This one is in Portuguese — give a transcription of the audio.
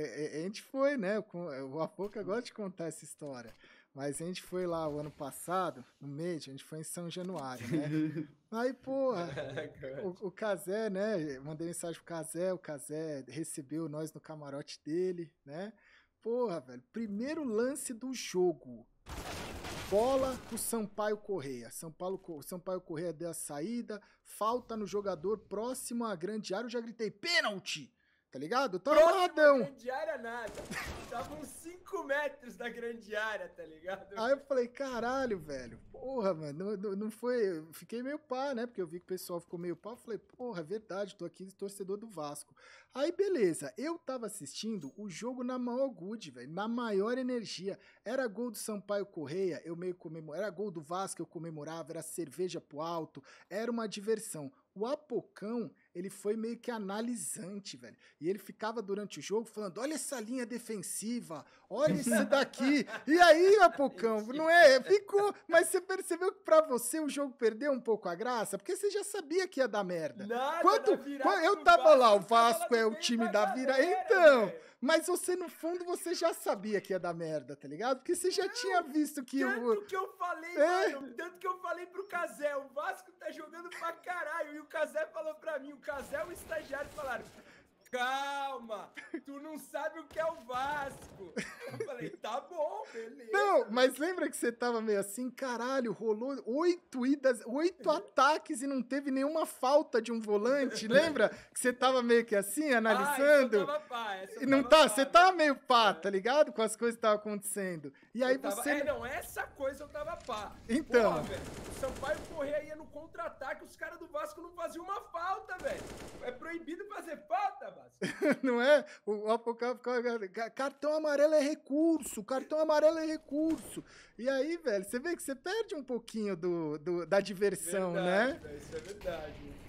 É, é, a gente foi, né? O Apoca gosta de contar essa história. Mas a gente foi lá o ano passado, no mês, a gente foi em São Januário, né? Aí, porra, o, o né? Mandei mensagem pro Cazé, o Cazé recebeu nós no camarote dele, né? Porra, velho, primeiro lance do jogo. Bola pro Sampaio Correia. São Paulo, Sampaio Correia deu a saída, falta no jogador próximo à grande área. Eu já gritei: pênalti! Tá ligado? Tava tá Próximo grande área nada. uns 5 metros da grande área, tá ligado? Aí eu falei, caralho, velho. Porra, mano. Não, não foi. Eu fiquei meio pá, né? Porque eu vi que o pessoal ficou meio pá. Eu falei, porra, é verdade. Tô aqui torcedor do Vasco. Aí, beleza. Eu tava assistindo o jogo na maior good, velho. Na maior energia. Era gol do Sampaio Correia. Eu meio comemorava. Era gol do Vasco. Eu comemorava. Era cerveja pro alto. Era uma diversão. O Apocão, ele foi meio que analisante, velho. E ele ficava durante o jogo falando: olha essa linha defensiva, olha esse daqui. e aí, Apocão, não é? Ficou. Mas você percebeu que pra você o jogo perdeu um pouco a graça? Porque você já sabia que ia dar merda. Nada, Quanto, eu tava lá, o Vasco é o time da vira. Então mas você, no fundo, você já sabia que ia dar merda, tá ligado? Porque você já não, tinha visto que... Tanto que eu falei, é. mano, tanto que eu falei pro Casé, o Vasco tá jogando pra caralho, e o Casé falou pra mim, o Casé e o estagiário falaram, calma, tu não sabe o que é o Vasco. Eu falei, tá bom, beleza. Não, mas lembra que você tava meio assim, caralho, rolou oito idas, oito ataques e não teve nenhuma falta de um volante, lembra? Que você tava meio que assim, ah, analisando. Ah, tava pá, não tava tá, pá, você né? tava meio pá, é. tá ligado? Com as coisas que estavam acontecendo. E aí tava, você... É, não, essa coisa eu tava pá. Então. Porra, velho, o Sampaio no contra-ataque, os caras do Vasco não faziam uma falta, velho proibido fazer falta, mas. não é? O, o, cartão amarelo é recurso, cartão amarelo é recurso. E aí, velho, você vê que você perde um pouquinho do, do da diversão, né? verdade, né? Véio, isso é verdade.